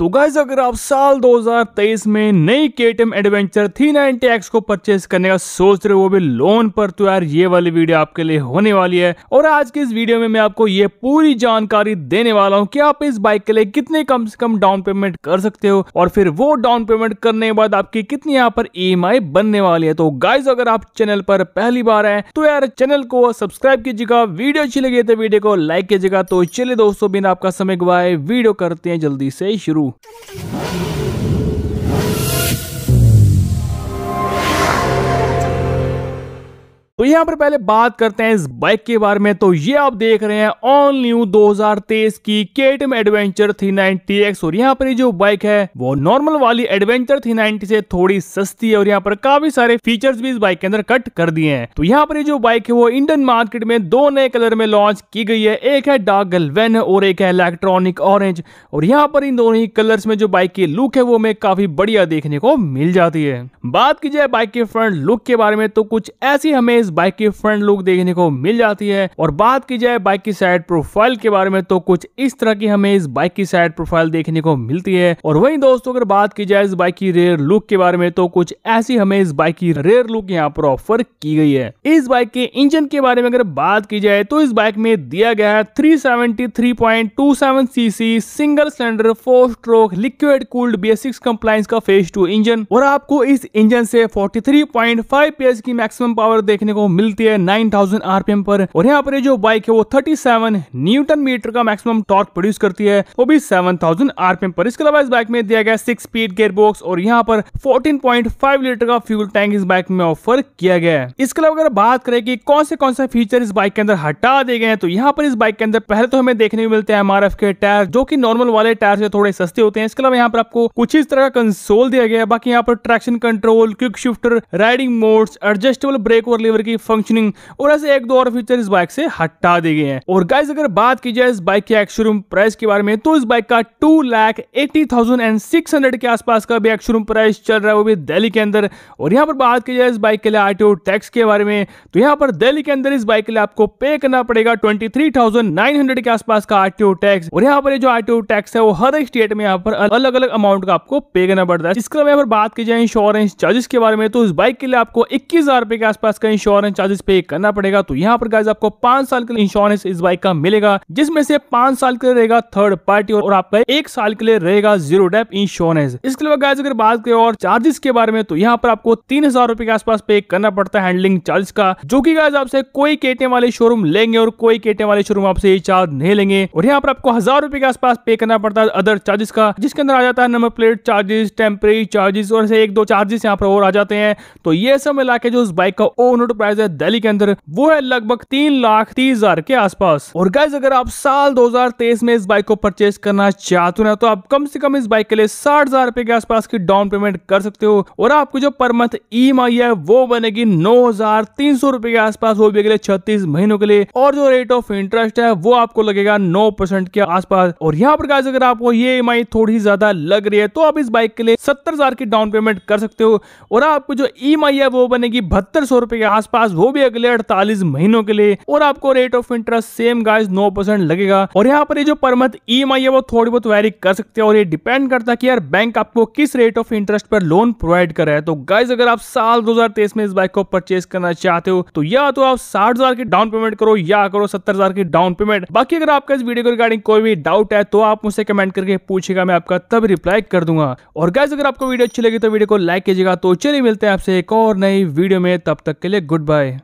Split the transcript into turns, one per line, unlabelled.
तो गाइज अगर आप साल 2023 में नई K T M adventure three ninety X को परचेस करने का सोच रहे हो वो भी लोन पर तो यार ये वाली वीडियो आपके लिए होने वाली है और आज की इस वीडियो में मैं आपको ये पूरी जानकारी देने वाला हूँ कि आप इस बाइक के लिए कितने कम से कम डाउन पेमेंट कर सकते हो और फिर वो डाउन पेमेंट करने के बाद आपकी कितनी यहाँ पर ई e बनने वाली है तो गाइज अगर आप चैनल पर पहली बार तो है तो यार चैनल को सब्सक्राइब कीजिएगा वीडियो अच्छी लगी तो वीडियो को लाइक कीजिएगा तो चलिए दोस्तों बिना आपका समय गुवाए वीडियो करते हैं जल्दी से शुरू Чау! तो यहाँ पर पहले बात करते हैं इस बाइक के बारे में तो ये आप देख रहे हैं ऑल न्यू 2023 की केटम एडवेंचर 390X और यहाँ पर ये जो बाइक है वो नॉर्मल वाली एडवेंचर 390 से थोड़ी सस्ती है और यहाँ पर काफी सारे फीचर्स भी इस बाइक के अंदर कट कर दिए हैं तो यहाँ पर ये जो बाइक है वो इंडियन मार्केट में दो नए कलर में लॉन्च की गई है एक है डार्क गलवेन और एक है इलेक्ट्रॉनिक ऑरेंज और यहाँ पर इन दोनों ही कलर में जो बाइक की लुक है वो हमें काफी बढ़िया देखने को मिल जाती है बात की जाए बाइक के फ्रंट लुक के बारे में तो कुछ ऐसी हमें बाइक की फ्रंट लुक देखने को मिल जाती है और बात की जाए बाइक की साइड प्रोफाइल के बारे में तो कुछ इस तरह की हमें इस बाइक की साइड प्रोफाइल देखने को मिलती है और वही दोस्तों अगर बात की जाए इस बाइक की रेयर लुक के बारे में तो कुछ ऐसी हमें इस बाइक की रेयर लुक यहाँ पर ऑफर की गई है इस बाइक के इंजन के बारे में अगर बात की जाए तो इस बाइक में दिया गया है 373.27 CC single cylinder four stroke liquid cooled basics compliance का फेज टू इंजन और आपको इस इंजन से 43.5 पीएस की मैक्सिमम पावर देखने को को मिलती है 9000 आरपीएम पर और यहाँ पर जो बाइक है वो 37 न्यूटन मीटर का मैक्सिमम टॉर्क प्रोड्यूस करती है वो भी 7000 आरपीएम पर इसके अलावा इस बाइक में दिया गया सिक्स स्पीड गेयर बॉक्स और यहाँ पर 14.5 लीटर का फ्यूल टैंक इस बाइक में ऑफर किया गया है इसके अलावा अगर बात करें कि कौन से कौन से फीचर इस बाइक के अंदर हटा दिए गए तो यहाँ पर इस बाइक के अंदर पहले तो हमें देखने को मिलते हैं एमआरएफ के टायर जो की नॉर्मल वाले टायर से थोड़े सस्ते होते हैं इसके अलावा यहाँ पर आपको कुछ इस तरह का कंसोल दिया गया है बाकी यहाँ पर traction control quick shifter riding modes adjustable brake और लीवर की की फंक्शनिंग और ऐसे एक दो और फीचर इस बाइक से हटा दिए गए हैं और गाइज अगर बात की जाए इस बाइक के एक्शोरूम प्राइस के बारे में तो इस बाइक का two lakh eighty thousand and six hundred के आसपास का भी एक्शोरूम प्राइस चल रहा है वो भी दिल्ली के अंदर और यहाँ पर बात की जाए इस बाइक के लिए आर टैक्स के बारे में तो यहाँ पर दिल्ली के अंदर इस बाइक के लिए आपको पे करना पड़ेगा twenty three thousand nine hundred के आसपास का आर टैक्स और यहाँ पर जो आर टैक्स है वो हर एक स्टेट में यहाँ पर अलग अलग अमाउंट का आपको पे करना पड़ता है इसके अलावा यहाँ पर बात की जाए इंश्योरेंस चार्जेस के बारे में तो इस बाइक के लिए आपको इक्कीस हजार रुपए के आसपास का इंश्योरेंस इंश्योरेंस चार्जेस पे करना पड़ेगा तो यहाँ पर गाइज आपको पांच साल के लिए इंश्योरेंस इस बाइक का मिलेगा जिसमें से पांच साल के लिए रहेगा थर्ड पार्टी और आपका एक साल के लिए रहेगा जीरो डेप इंश्योरेंस इसके अलावा गाइज अगर बात करें और चार्जेस के बारे में तो यहाँ पर आपको तीन के आसपास पे करना पड़ता है हैंडलिंग चार्ज का जो की गाइज आपसे कोई केटे वाले शोरूम लेंगे और कोई केटे वाले शोरूम आपसे ये चार्ज नहीं लेंगे और यहाँ पर आपको हजार के आसपास पे करना पड़ता है अदर चार्जेस का जिसके अंदर आ जाता है number plate charges temporary charges और एक दो चार्जेस यहाँ पर और आ जाते हैं तो ये सब मिला के जो उस बाइक का ओनर प्राइस है दिल्ली के अंदर वो है लगभग तीन लाख तीस हजार के आसपास और गाइज अगर आप साल 2023 में इस बाइक को परचेज करना चाहते हो ना तो आप कम से कम इस बाइक के लिए साठ हजार रुपए के आसपास की डाउन पेमेंट कर सकते हो और आपको जो पर मंथ ई है वो बनेगी नौ हजार तीन सौ रुपए के आसपास वो भी अगले छत्तीस महीनों के लिए और जो रेट ऑफ इंटरेस्ट है वो आपको लगेगा नौ परसेंट के आसपास और यहाँ पर गाइज अगर आपको ये ई e थोड़ी ज्यादा लग रही है तो आप इस बाइक के लिए सत्तर हजार की डाउन पेमेंट कर सकते हो और आपको जो ई e है वो बनेगी बहत्तर सौ रुपए के आसपास आसपास वो भी अगले अड़तालीस महीनों के लिए और आपको rate of interest same guys नौ परसेंट लगेगा और यहाँ पर ये जो परमत मंथ e ई है वो थोड़ी बहुत वेरी कर सकते हैं और ये डिपेंड करता है कि यार बैंक आपको किस रेट ऑफ इंटरेस्ट पर लोन प्रोवाइड कर रहा है तो गाइज अगर आप साल दो में इस बाइक को परचेज करना चाहते हो तो या तो आप साठ हजार की डाउन पेमेंट करो या करो सत्तर हजार की डाउन पेमेंट बाकी अगर आपका इस वीडियो के रिगार्डिंग कोई भी डाउट है तो आप मुझसे कमेंट करके पूछेगा मैं आपका तब रिप्लाई कर दूंगा और गाइज अगर आपको वीडियो अच्छी लगी तो वीडियो को लाइक कीजिएगा तो चलिए मिलते हैं आपसे एक और नई वीडियो में तब तक के लिए गुड Goodbye.